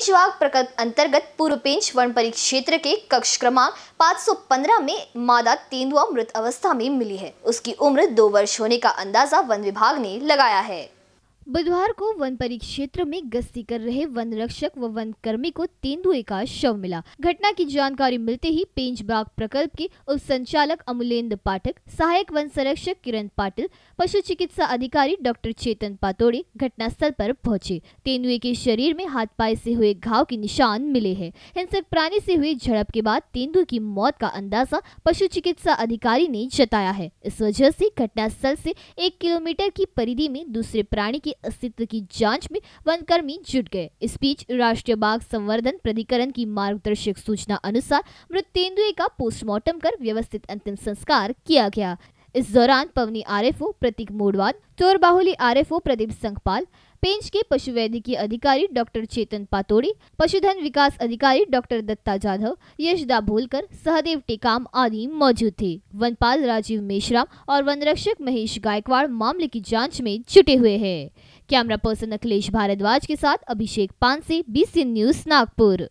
पेंच वाग प्रकल्प अंतर्गत पूर्व पेंच वन परिक्षेत्र के कक्ष क्रमांक 515 में मादा तेंदुआ मृत अवस्था में मिली है उसकी उम्र दो वर्ष होने का अंदाजा वन विभाग ने लगाया है बुधवार को वन परिक्षेत्र में गश्ती कर रहे वन रक्षक व वन कर्मी को तेंदुए का शव मिला घटना की जानकारी मिलते ही पेंच बाग प्रकल्प के उप संचालक अमूलेन्द्र पाठक सहायक वन संरक्षक किरण पाटिल पशु चिकित्सा अधिकारी डॉक्टर चेतन पातोड़े घटनास्थल पर पहुंचे तेंदुए के शरीर में हाथ पाए से हुए घाव के निशान मिले हैं हिंसक प्राणी से हुई झड़प के बाद तेंदुए की मौत का अंदाजा पशु चिकित्सा अधिकारी ने जताया है इस वजह से घटनास्थल से एक किलोमीटर की परिधि में दूसरे प्राणी की अस्तित्व की जांच में वन कर्मी जुट गए इस बीच राष्ट्रीय बाघ संवर्धन प्राधिकरण की मार्गदर्शक सूचना अनुसार मृत तेंदुए का पोस्टमार्टम कर व्यवस्थित अंतिम संस्कार किया गया इस दौरान पवनी आरएफओ प्रतीक मोडवाल चोर बाहुली आरएफओ प्रदीप संखपाल पेंच के पशु वैद्यकीय अधिकारी डॉक्टर चेतन पातोड़ी पशुधन विकास अधिकारी डॉक्टर दत्ता जाधव यशदा भोलकर सहदेव टेकाम आदि मौजूद थे वनपाल राजीव मेश्राम और वनरक्षक महेश गायकवाड़ मामले की जांच में जुटे हुए हैं कैमरा पर्सन अखिलेश भारद्वाज के साथ अभिषेक पानसे बीसी न्यूज नागपुर